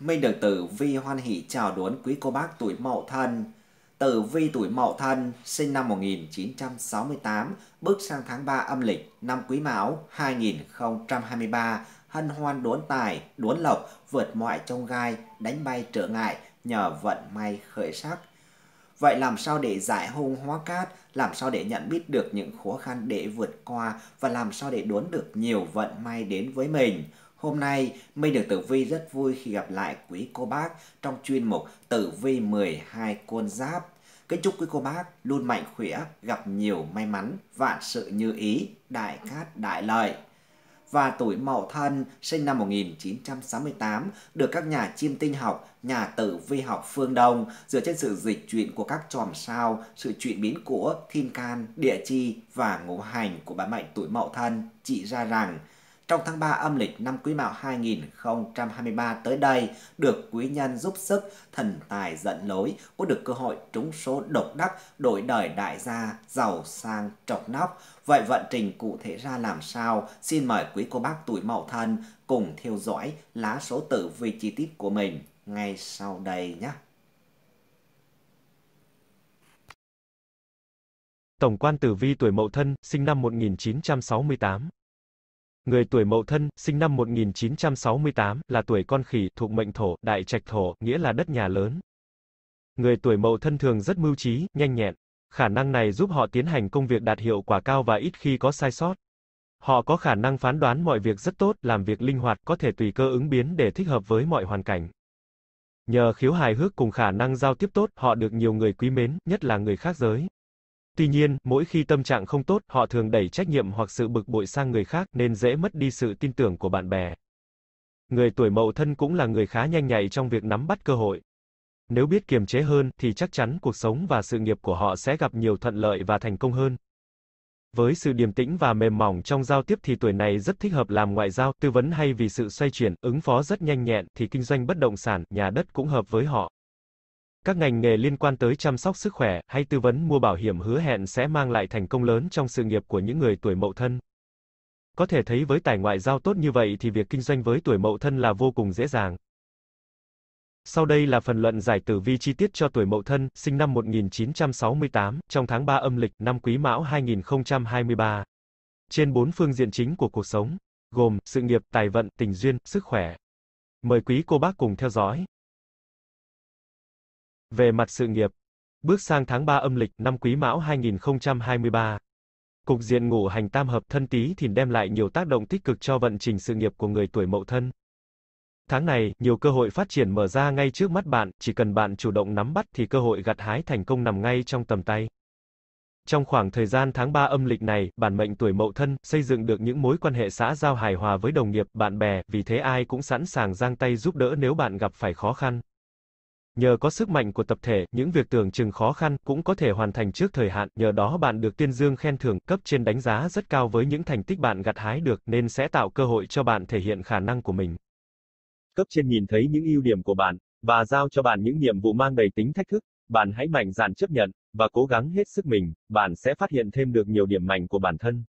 Minh được tử vi hoan hỷ chào đón quý cô bác tuổi mậu thân. Tử vi tuổi mậu thân, sinh năm 1968, bước sang tháng 3 âm lịch, năm quý mão 2023, hân hoan đốn tài, đốn lộc, vượt mọi trông gai, đánh bay trở ngại, nhờ vận may khởi sắc. Vậy làm sao để giải hung hóa cát, làm sao để nhận biết được những khó khăn để vượt qua và làm sao để đốn được nhiều vận may đến với mình? Hôm nay, Minh được Tử Vi rất vui khi gặp lại quý cô bác trong chuyên mục Tử Vi 12 Côn Giáp. Kính chúc quý cô bác luôn mạnh khỏe, gặp nhiều may mắn, vạn sự như ý, đại cát đại lợi. Và tuổi Mậu Thân, sinh năm 1968, được các nhà chiêm tinh học, nhà tử vi học phương Đông dựa trên sự dịch chuyển của các chòm sao, sự chuyển biến của thiên can, địa chi và ngũ hành của bản mệnh tuổi Mậu Thân chỉ ra rằng trong tháng 3 âm lịch năm Quý Mão 2023 tới đây được quý nhân giúp sức, thần tài dẫn lối, có được cơ hội trúng số độc đắc, đổi đời đại gia, giàu sang trọc nóc. Vậy vận trình cụ thể ra làm sao? Xin mời quý cô bác tuổi Mậu Thân cùng theo dõi lá số tử vi chi tiết của mình ngay sau đây nhé. Tổng quan tử vi tuổi Mậu Thân, sinh năm 1968, Người tuổi Mậu Thân, sinh năm 1968, là tuổi con khỉ, thuộc mệnh thổ, đại trạch thổ, nghĩa là đất nhà lớn. Người tuổi Mậu Thân thường rất mưu trí, nhanh nhẹn. Khả năng này giúp họ tiến hành công việc đạt hiệu quả cao và ít khi có sai sót. Họ có khả năng phán đoán mọi việc rất tốt, làm việc linh hoạt, có thể tùy cơ ứng biến để thích hợp với mọi hoàn cảnh. Nhờ khiếu hài hước cùng khả năng giao tiếp tốt, họ được nhiều người quý mến, nhất là người khác giới. Tuy nhiên, mỗi khi tâm trạng không tốt, họ thường đẩy trách nhiệm hoặc sự bực bội sang người khác nên dễ mất đi sự tin tưởng của bạn bè. Người tuổi Mậu Thân cũng là người khá nhanh nhạy trong việc nắm bắt cơ hội. Nếu biết kiềm chế hơn thì chắc chắn cuộc sống và sự nghiệp của họ sẽ gặp nhiều thuận lợi và thành công hơn. Với sự điềm tĩnh và mềm mỏng trong giao tiếp thì tuổi này rất thích hợp làm ngoại giao, tư vấn hay vì sự xoay chuyển, ứng phó rất nhanh nhẹn thì kinh doanh bất động sản, nhà đất cũng hợp với họ. Các ngành nghề liên quan tới chăm sóc sức khỏe hay tư vấn mua bảo hiểm hứa hẹn sẽ mang lại thành công lớn trong sự nghiệp của những người tuổi Mậu Thân. Có thể thấy với tài ngoại giao tốt như vậy thì việc kinh doanh với tuổi Mậu Thân là vô cùng dễ dàng. Sau đây là phần luận giải tử vi chi tiết cho tuổi Mậu Thân, sinh năm 1968, trong tháng 3 âm lịch, năm Quý Mão 2023. Trên bốn phương diện chính của cuộc sống, gồm sự nghiệp, tài vận, tình duyên, sức khỏe. Mời quý cô bác cùng theo dõi. Về mặt sự nghiệp, bước sang tháng 3 âm lịch năm Quý Mão 2023, cục diện ngũ hành tam hợp thân Tý Thìn đem lại nhiều tác động tích cực cho vận trình sự nghiệp của người tuổi Mậu Thân. Tháng này, nhiều cơ hội phát triển mở ra ngay trước mắt bạn, chỉ cần bạn chủ động nắm bắt thì cơ hội gặt hái thành công nằm ngay trong tầm tay. Trong khoảng thời gian tháng 3 âm lịch này, bản mệnh tuổi Mậu Thân xây dựng được những mối quan hệ xã giao hài hòa với đồng nghiệp, bạn bè, vì thế ai cũng sẵn sàng giang tay giúp đỡ nếu bạn gặp phải khó khăn. Nhờ có sức mạnh của tập thể, những việc tưởng chừng khó khăn cũng có thể hoàn thành trước thời hạn, nhờ đó bạn được tiên dương khen thưởng, cấp trên đánh giá rất cao với những thành tích bạn gặt hái được nên sẽ tạo cơ hội cho bạn thể hiện khả năng của mình. Cấp trên nhìn thấy những ưu điểm của bạn và giao cho bạn những nhiệm vụ mang đầy tính thách thức, bạn hãy mạnh dạn chấp nhận và cố gắng hết sức mình, bạn sẽ phát hiện thêm được nhiều điểm mạnh của bản thân.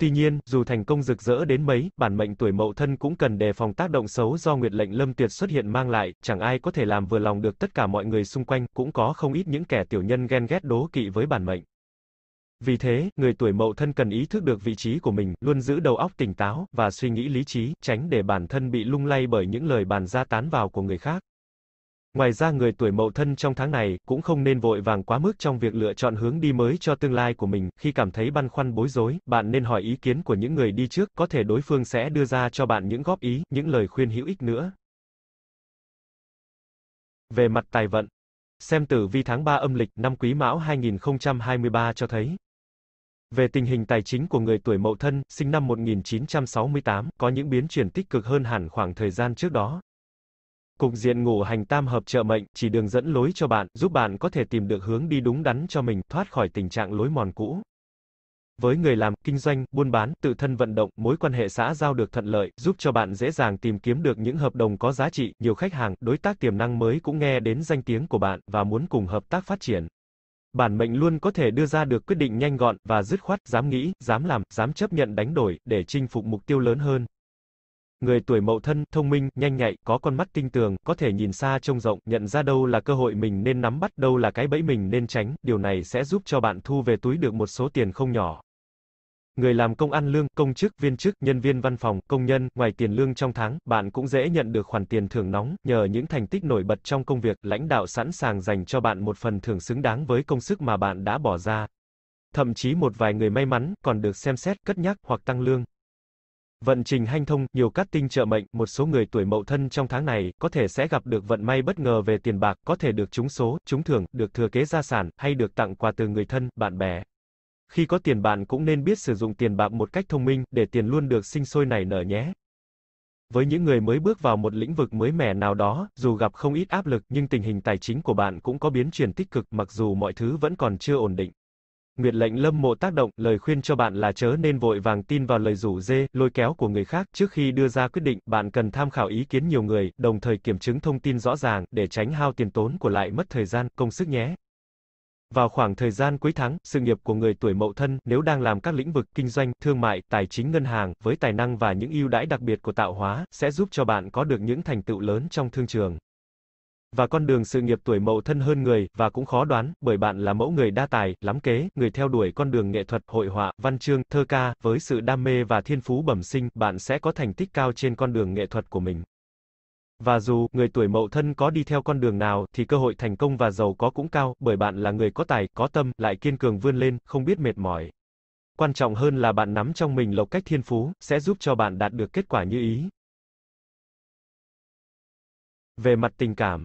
Tuy nhiên, dù thành công rực rỡ đến mấy, bản mệnh tuổi mậu thân cũng cần đề phòng tác động xấu do nguyệt lệnh lâm tuyệt xuất hiện mang lại, chẳng ai có thể làm vừa lòng được tất cả mọi người xung quanh, cũng có không ít những kẻ tiểu nhân ghen ghét đố kỵ với bản mệnh. Vì thế, người tuổi mậu thân cần ý thức được vị trí của mình, luôn giữ đầu óc tỉnh táo, và suy nghĩ lý trí, tránh để bản thân bị lung lay bởi những lời bàn ra tán vào của người khác. Ngoài ra người tuổi mậu thân trong tháng này cũng không nên vội vàng quá mức trong việc lựa chọn hướng đi mới cho tương lai của mình, khi cảm thấy băn khoăn bối rối, bạn nên hỏi ý kiến của những người đi trước, có thể đối phương sẽ đưa ra cho bạn những góp ý, những lời khuyên hữu ích nữa. Về mặt tài vận, xem tử vi tháng 3 âm lịch năm Quý Mão 2023 cho thấy về tình hình tài chính của người tuổi Mậu Thân, sinh năm 1968, có những biến chuyển tích cực hơn hẳn khoảng thời gian trước đó. Cục diện ngũ hành tam hợp trợ mệnh chỉ đường dẫn lối cho bạn, giúp bạn có thể tìm được hướng đi đúng đắn cho mình, thoát khỏi tình trạng lối mòn cũ. Với người làm, kinh doanh, buôn bán, tự thân vận động, mối quan hệ xã giao được thuận lợi, giúp cho bạn dễ dàng tìm kiếm được những hợp đồng có giá trị, nhiều khách hàng, đối tác tiềm năng mới cũng nghe đến danh tiếng của bạn và muốn cùng hợp tác phát triển. Bản mệnh luôn có thể đưa ra được quyết định nhanh gọn và dứt khoát, dám nghĩ, dám làm, dám chấp nhận đánh đổi để chinh phục mục tiêu lớn hơn. Người tuổi mậu thân, thông minh, nhanh nhạy, có con mắt tinh tường, có thể nhìn xa trông rộng, nhận ra đâu là cơ hội mình nên nắm bắt, đâu là cái bẫy mình nên tránh, điều này sẽ giúp cho bạn thu về túi được một số tiền không nhỏ. Người làm công ăn lương, công chức, viên chức, nhân viên văn phòng, công nhân, ngoài tiền lương trong tháng, bạn cũng dễ nhận được khoản tiền thưởng nóng, nhờ những thành tích nổi bật trong công việc, lãnh đạo sẵn sàng dành cho bạn một phần thưởng xứng đáng với công sức mà bạn đã bỏ ra. Thậm chí một vài người may mắn còn được xem xét, cất nhắc hoặc tăng lương. Vận trình hanh thông, nhiều cát tinh trợ mệnh, một số người tuổi mậu thân trong tháng này, có thể sẽ gặp được vận may bất ngờ về tiền bạc, có thể được trúng số, trúng thưởng, được thừa kế gia sản, hay được tặng quà từ người thân, bạn bè. Khi có tiền bạn cũng nên biết sử dụng tiền bạc một cách thông minh, để tiền luôn được sinh sôi nảy nở nhé. Với những người mới bước vào một lĩnh vực mới mẻ nào đó, dù gặp không ít áp lực nhưng tình hình tài chính của bạn cũng có biến chuyển tích cực mặc dù mọi thứ vẫn còn chưa ổn định. Nguyệt lệnh lâm mộ tác động, lời khuyên cho bạn là chớ nên vội vàng tin vào lời rủ dê, lôi kéo của người khác. Trước khi đưa ra quyết định, bạn cần tham khảo ý kiến nhiều người, đồng thời kiểm chứng thông tin rõ ràng, để tránh hao tiền tốn của lại mất thời gian, công sức nhé. Vào khoảng thời gian cuối tháng, sự nghiệp của người tuổi mậu thân, nếu đang làm các lĩnh vực kinh doanh, thương mại, tài chính ngân hàng, với tài năng và những ưu đãi đặc biệt của tạo hóa, sẽ giúp cho bạn có được những thành tựu lớn trong thương trường và con đường sự nghiệp tuổi mậu thân hơn người, và cũng khó đoán, bởi bạn là mẫu người đa tài, lắm kế, người theo đuổi con đường nghệ thuật, hội họa, văn chương, thơ ca, với sự đam mê và thiên phú bẩm sinh, bạn sẽ có thành tích cao trên con đường nghệ thuật của mình. Và dù người tuổi mậu thân có đi theo con đường nào thì cơ hội thành công và giàu có cũng cao, bởi bạn là người có tài, có tâm, lại kiên cường vươn lên, không biết mệt mỏi. Quan trọng hơn là bạn nắm trong mình lộc cách thiên phú, sẽ giúp cho bạn đạt được kết quả như ý. Về mặt tình cảm,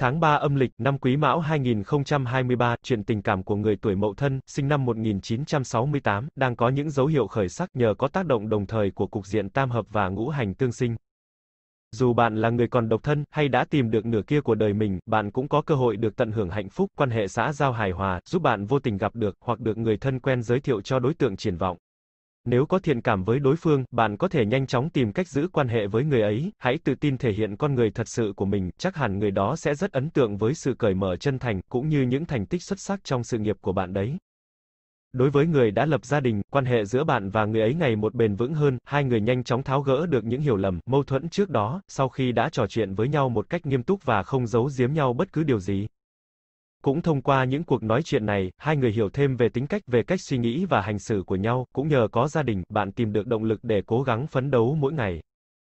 Tháng 3 âm lịch, năm Quý Mão 2023, chuyện tình cảm của người tuổi Mậu Thân, sinh năm 1968, đang có những dấu hiệu khởi sắc nhờ có tác động đồng thời của cục diện tam hợp và ngũ hành tương sinh. Dù bạn là người còn độc thân hay đã tìm được nửa kia của đời mình, bạn cũng có cơ hội được tận hưởng hạnh phúc, quan hệ xã giao hài hòa, giúp bạn vô tình gặp được hoặc được người thân quen giới thiệu cho đối tượng triển vọng. Nếu có thiện cảm với đối phương, bạn có thể nhanh chóng tìm cách giữ quan hệ với người ấy, hãy tự tin thể hiện con người thật sự của mình, chắc hẳn người đó sẽ rất ấn tượng với sự cởi mở chân thành, cũng như những thành tích xuất sắc trong sự nghiệp của bạn đấy. Đối với người đã lập gia đình, quan hệ giữa bạn và người ấy ngày một bền vững hơn, hai người nhanh chóng tháo gỡ được những hiểu lầm, mâu thuẫn trước đó, sau khi đã trò chuyện với nhau một cách nghiêm túc và không giấu giếm nhau bất cứ điều gì. Cũng thông qua những cuộc nói chuyện này, hai người hiểu thêm về tính cách, về cách suy nghĩ và hành xử của nhau, cũng nhờ có gia đình, bạn tìm được động lực để cố gắng phấn đấu mỗi ngày.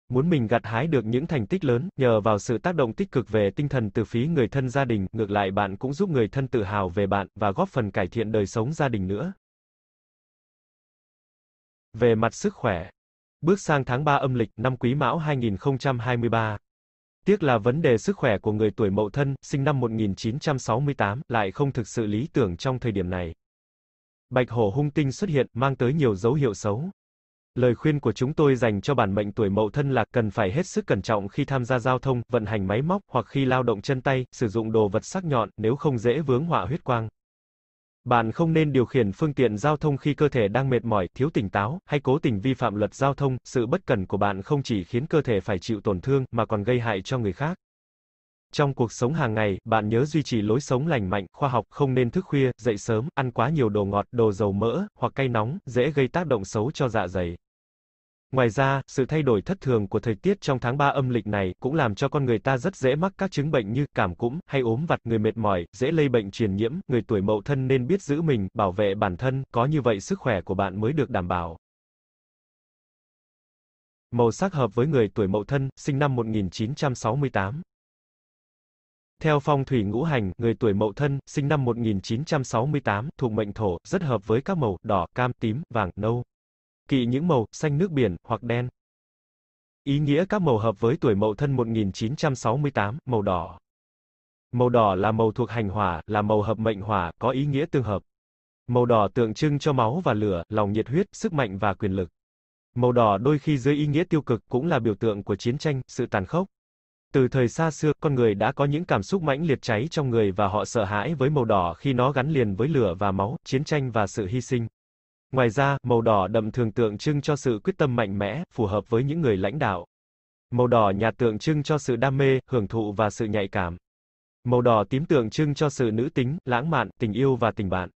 Muốn mình gặt hái được những thành tích lớn, nhờ vào sự tác động tích cực về tinh thần từ phía người thân gia đình, ngược lại bạn cũng giúp người thân tự hào về bạn, và góp phần cải thiện đời sống gia đình nữa. Về mặt sức khỏe Bước sang tháng 3 âm lịch, năm Quý Mão 2023, Tiếc là vấn đề sức khỏe của người tuổi Mậu Thân, sinh năm 1968, lại không thực sự lý tưởng trong thời điểm này. Bạch hổ hung tinh xuất hiện, mang tới nhiều dấu hiệu xấu. Lời khuyên của chúng tôi dành cho bản mệnh tuổi Mậu Thân là cần phải hết sức cẩn trọng khi tham gia giao thông, vận hành máy móc hoặc khi lao động chân tay, sử dụng đồ vật sắc nhọn, nếu không dễ vướng họa huyết quang. Bạn không nên điều khiển phương tiện giao thông khi cơ thể đang mệt mỏi, thiếu tỉnh táo, hay cố tình vi phạm luật giao thông, sự bất cẩn của bạn không chỉ khiến cơ thể phải chịu tổn thương, mà còn gây hại cho người khác. Trong cuộc sống hàng ngày, bạn nhớ duy trì lối sống lành mạnh, khoa học, không nên thức khuya, dậy sớm, ăn quá nhiều đồ ngọt, đồ dầu mỡ, hoặc cay nóng, dễ gây tác động xấu cho dạ dày. Ngoài ra, sự thay đổi thất thường của thời tiết trong tháng 3 âm lịch này cũng làm cho con người ta rất dễ mắc các chứng bệnh như cảm cúm hay ốm vặt, người mệt mỏi, dễ lây bệnh truyền nhiễm, người tuổi mậu thân nên biết giữ mình, bảo vệ bản thân, có như vậy sức khỏe của bạn mới được đảm bảo. Màu sắc hợp với người tuổi mậu thân, sinh năm 1968. Theo phong thủy ngũ hành, người tuổi Mậu Thân, sinh năm 1968, thuộc mệnh Thổ, rất hợp với các màu đỏ, cam, tím, vàng, nâu kỵ những màu xanh nước biển hoặc đen. Ý nghĩa các màu hợp với tuổi Mậu Thân 1968, màu đỏ. Màu đỏ là màu thuộc hành hỏa, là màu hợp mệnh hỏa, có ý nghĩa tương hợp. Màu đỏ tượng trưng cho máu và lửa, lòng nhiệt huyết, sức mạnh và quyền lực. Màu đỏ đôi khi dưới ý nghĩa tiêu cực cũng là biểu tượng của chiến tranh, sự tàn khốc. Từ thời xa xưa, con người đã có những cảm xúc mãnh liệt cháy trong người và họ sợ hãi với màu đỏ khi nó gắn liền với lửa và máu, chiến tranh và sự hy sinh. Ngoài ra, màu đỏ đậm thường tượng trưng cho sự quyết tâm mạnh mẽ, phù hợp với những người lãnh đạo. Màu đỏ nhạt tượng trưng cho sự đam mê, hưởng thụ và sự nhạy cảm. Màu đỏ tím tượng trưng cho sự nữ tính, lãng mạn, tình yêu và tình bạn.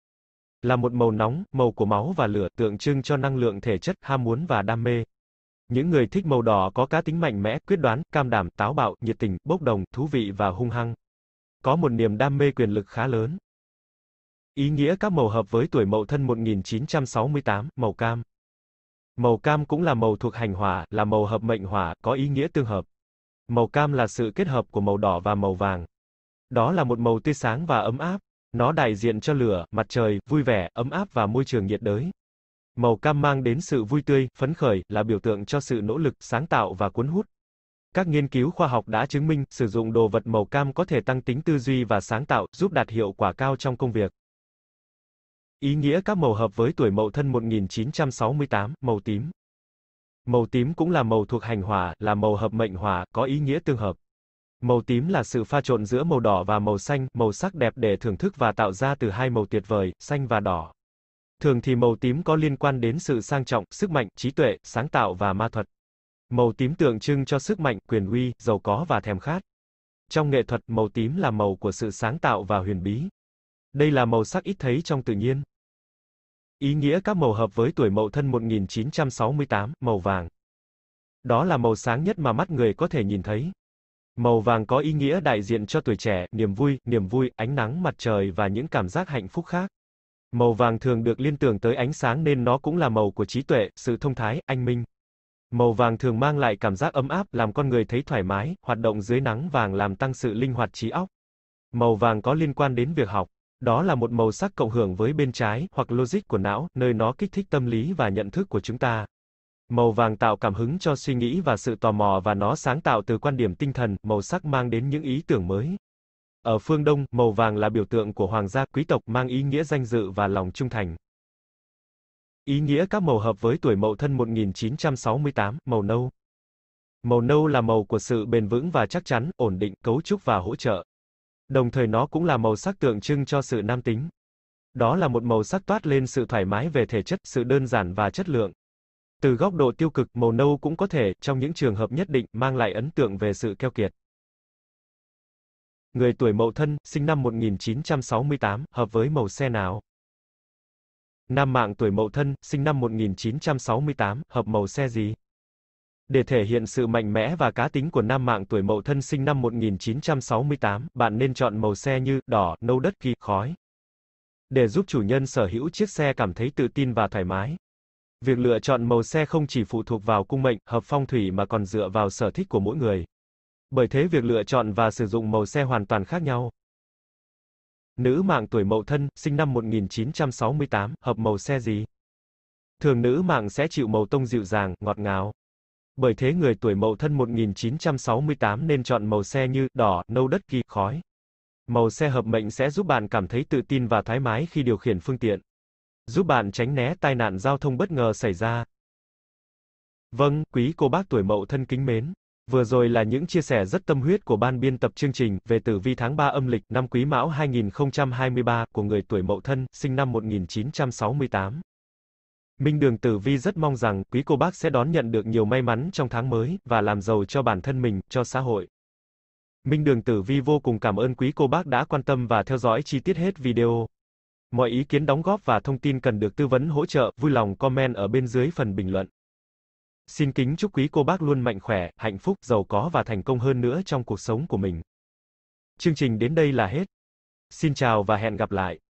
Là một màu nóng, màu của máu và lửa, tượng trưng cho năng lượng thể chất, ham muốn và đam mê. Những người thích màu đỏ có cá tính mạnh mẽ, quyết đoán, cam đảm, táo bạo, nhiệt tình, bốc đồng, thú vị và hung hăng. Có một niềm đam mê quyền lực khá lớn. Ý nghĩa các màu hợp với tuổi mậu thân 1968, màu cam. Màu cam cũng là màu thuộc hành hỏa, là màu hợp mệnh hỏa, có ý nghĩa tương hợp. Màu cam là sự kết hợp của màu đỏ và màu vàng. Đó là một màu tươi sáng và ấm áp. Nó đại diện cho lửa, mặt trời, vui vẻ, ấm áp và môi trường nhiệt đới. Màu cam mang đến sự vui tươi, phấn khởi, là biểu tượng cho sự nỗ lực, sáng tạo và cuốn hút. Các nghiên cứu khoa học đã chứng minh, sử dụng đồ vật màu cam có thể tăng tính tư duy và sáng tạo, giúp đạt hiệu quả cao trong công việc. Ý nghĩa các màu hợp với tuổi Mậu Thân 1968, màu tím. Màu tím cũng là màu thuộc hành hỏa, là màu hợp mệnh hỏa, có ý nghĩa tương hợp. Màu tím là sự pha trộn giữa màu đỏ và màu xanh, màu sắc đẹp để thưởng thức và tạo ra từ hai màu tuyệt vời, xanh và đỏ. Thường thì màu tím có liên quan đến sự sang trọng, sức mạnh, trí tuệ, sáng tạo và ma thuật. Màu tím tượng trưng cho sức mạnh, quyền uy, giàu có và thèm khát. Trong nghệ thuật, màu tím là màu của sự sáng tạo và huyền bí. Đây là màu sắc ít thấy trong tự nhiên. Ý nghĩa các màu hợp với tuổi mậu thân 1968, màu vàng. Đó là màu sáng nhất mà mắt người có thể nhìn thấy. Màu vàng có ý nghĩa đại diện cho tuổi trẻ, niềm vui, niềm vui, ánh nắng mặt trời và những cảm giác hạnh phúc khác. Màu vàng thường được liên tưởng tới ánh sáng nên nó cũng là màu của trí tuệ, sự thông thái, anh minh. Màu vàng thường mang lại cảm giác ấm áp, làm con người thấy thoải mái, hoạt động dưới nắng vàng làm tăng sự linh hoạt trí óc. Màu vàng có liên quan đến việc học. Đó là một màu sắc cộng hưởng với bên trái, hoặc logic của não, nơi nó kích thích tâm lý và nhận thức của chúng ta. Màu vàng tạo cảm hứng cho suy nghĩ và sự tò mò và nó sáng tạo từ quan điểm tinh thần, màu sắc mang đến những ý tưởng mới. Ở phương Đông, màu vàng là biểu tượng của hoàng gia quý tộc mang ý nghĩa danh dự và lòng trung thành. Ý nghĩa các màu hợp với tuổi Mậu Thân 1968, màu nâu. Màu nâu là màu của sự bền vững và chắc chắn, ổn định, cấu trúc và hỗ trợ. Đồng thời nó cũng là màu sắc tượng trưng cho sự nam tính. Đó là một màu sắc toát lên sự thoải mái về thể chất, sự đơn giản và chất lượng. Từ góc độ tiêu cực, màu nâu cũng có thể, trong những trường hợp nhất định, mang lại ấn tượng về sự keo kiệt. Người tuổi mậu thân, sinh năm 1968, hợp với màu xe nào? Nam mạng tuổi mậu thân, sinh năm 1968, hợp màu xe gì? Để thể hiện sự mạnh mẽ và cá tính của nam mạng tuổi mậu thân sinh năm 1968, bạn nên chọn màu xe như đỏ, nâu đất, kỳ, khói. Để giúp chủ nhân sở hữu chiếc xe cảm thấy tự tin và thoải mái. Việc lựa chọn màu xe không chỉ phụ thuộc vào cung mệnh, hợp phong thủy mà còn dựa vào sở thích của mỗi người. Bởi thế việc lựa chọn và sử dụng màu xe hoàn toàn khác nhau. Nữ mạng tuổi mậu thân, sinh năm 1968, hợp màu xe gì? Thường nữ mạng sẽ chịu màu tông dịu dàng, ngọt ngào. Bởi thế người tuổi mậu thân 1968 nên chọn màu xe như đỏ, nâu đất kỳ, khói. Màu xe hợp mệnh sẽ giúp bạn cảm thấy tự tin và thoải mái khi điều khiển phương tiện. Giúp bạn tránh né tai nạn giao thông bất ngờ xảy ra. Vâng, quý cô bác tuổi mậu thân kính mến. Vừa rồi là những chia sẻ rất tâm huyết của ban biên tập chương trình về tử vi tháng 3 âm lịch năm Quý Mão 2023 của người tuổi Mậu Thân, sinh năm 1968. Minh Đường Tử Vi rất mong rằng, quý cô bác sẽ đón nhận được nhiều may mắn trong tháng mới, và làm giàu cho bản thân mình, cho xã hội. Minh Đường Tử Vi vô cùng cảm ơn quý cô bác đã quan tâm và theo dõi chi tiết hết video. Mọi ý kiến đóng góp và thông tin cần được tư vấn hỗ trợ, vui lòng comment ở bên dưới phần bình luận. Xin kính chúc quý cô bác luôn mạnh khỏe, hạnh phúc, giàu có và thành công hơn nữa trong cuộc sống của mình. Chương trình đến đây là hết. Xin chào và hẹn gặp lại.